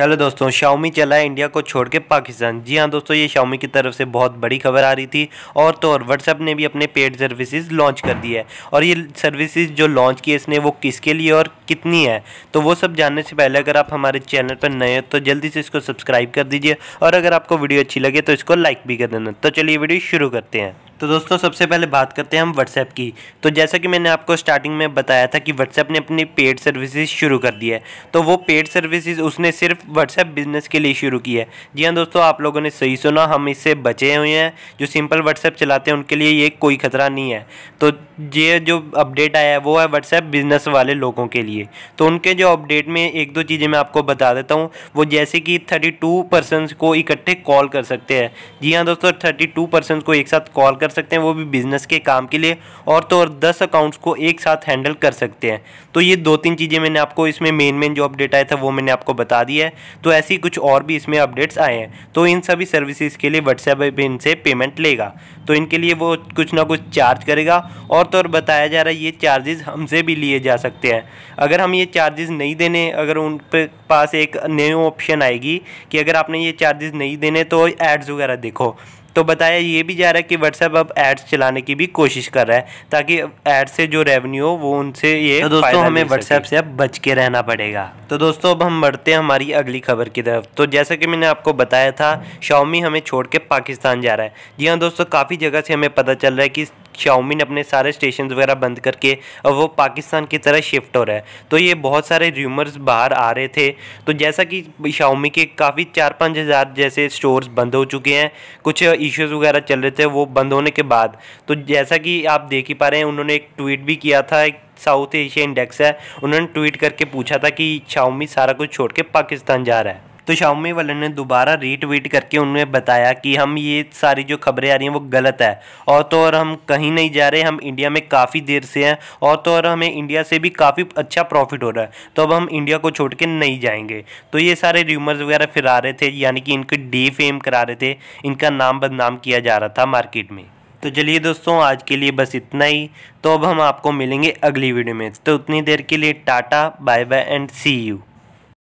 hello दोस्तों Xiaomi चला है इंडिया को छोड़ के पाकिस्तान जी हाँ दोस्तों ये शाओमी की तरफ से बहुत बड़ी खबर आ रही थी और तो और व्हाट्सअप ने भी अपने पेड सर्विसेज लॉन्च कर दी है और ये सर्विसेज जो लॉन्च की इसने वो किसके लिए और कितनी है तो वो सब जानने से पहले अगर आप हमारे चैनल पर नए हैं तो जल्दी से इसको सब्सक्राइब कर दीजिए और अगर आपको वीडियो अच्छी लगे तो इसको लाइक भी कर देना तो चलिए वीडियो शुरू करते हैं तो दोस्तों सबसे पहले बात करते हैं हम व्हाट्सएप की तो जैसा कि मैंने आपको स्टार्टिंग में बताया था कि व्हाट्सएप ने अपनी पेड सर्विसेज शुरू कर दी है तो वो पेड सर्विसेज उसने सिर्फ व्हाट्सएप बिजनेस के लिए शुरू की है जी हाँ दोस्तों आप लोगों ने सही सुना हम इससे बचे हुए हैं जो सिंपल व्हाट्सएप चलाते हैं उनके लिए ये कोई खतरा नहीं है तो ये जो अपडेट आया है वो है व्हाट्सएप बिजनेस वाले लोगों के लिए तो उनके जो अपडेट में एक दो चीज़ें मैं आपको बता देता हूँ वो जैसे कि थर्टी टू को इकट्ठे कॉल कर सकते हैं जी हाँ दोस्तों थर्टी टू को एक साथ कॉल कर सकते हैं वो भी बिजनेस के काम के लिए और तो और दस अकाउंट्स को एक साथ हैंडल कर सकते हैं तो ये दो तीन चीज़ें मैंने आपको इसमें मेन मेन जो अपडेट आया था वो मैंने आपको बता दिया है तो ऐसी कुछ और भी इसमें अपडेट्स आए हैं तो इन सभी सर्विसेज के लिए व्हाट्सएप इनसे पेमेंट लेगा तो इनके लिए वो कुछ ना कुछ चार्ज करेगा और तो और बताया जा रहा है ये चार्जेस हमसे भी लिए जा सकते हैं अगर हम ये चार्जेस नहीं देने अगर उन पे पास एक न्यू ऑप्शन आएगी कि अगर आपने ये चार्जेस नहीं देने तो एड्स वगैरह देखो तो बताया ये भी जा रहा है कि व्हाट्सएप अब एड्स चलाने की भी कोशिश कर रहा है ताकि एड्स से जो रेवेन्यू हो वो उनसे ये तो दोस्तों हमें व्हाट्सएप से अब बच के रहना पड़ेगा तो दोस्तों अब हम बढ़ते हैं हमारी अगली खबर की तरफ तो जैसा कि मैंने आपको बताया था शाओमी हमें छोड़ के पाकिस्तान जा रहा है जी हाँ दोस्तों काफ़ी जगह से हमें पता चल रहा है कि शाओमी ने अपने सारे स्टेशन वगैरह बंद करके अब वो पाकिस्तान की तरह शिफ्ट हो रहा है तो ये बहुत सारे र्यूमर्स बाहर आ रहे थे तो जैसा कि शाओमी के काफ़ी चार पाँच हज़ार जैसे स्टोर्स बंद हो चुके हैं कुछ इश्यूज़ वगैरह चल रहे थे वो बंद होने के बाद तो जैसा कि आप देख ही पा रहे हैं उन्होंने एक ट्वीट भी किया था एक साउथ एशिया इंडेक्स है उन्होंने ट्वीट करके पूछा था कि शाओमी सारा कुछ छोड़ के पाकिस्तान जा रहा है तो शाउमी वाले ने दोबारा रीट्वीट करके उन्हें बताया कि हम ये सारी जो खबरें आ रही हैं वो गलत है और तो और हम कहीं नहीं जा रहे हम इंडिया में काफ़ी देर से हैं और तो और हमें इंडिया से भी काफ़ी अच्छा प्रॉफिट हो रहा है तो अब हम इंडिया को छोड़ के नहीं जाएंगे तो ये सारे र्यूमर्स वगैरह फिर रहे थे यानी कि इनके डी फेम करा रहे थे इनका नाम बदनाम किया जा रहा था मार्केट में तो चलिए दोस्तों आज के लिए बस इतना ही तो अब हम आपको मिलेंगे अगली वीडियो में तो उतनी देर के लिए tata bye bye and see you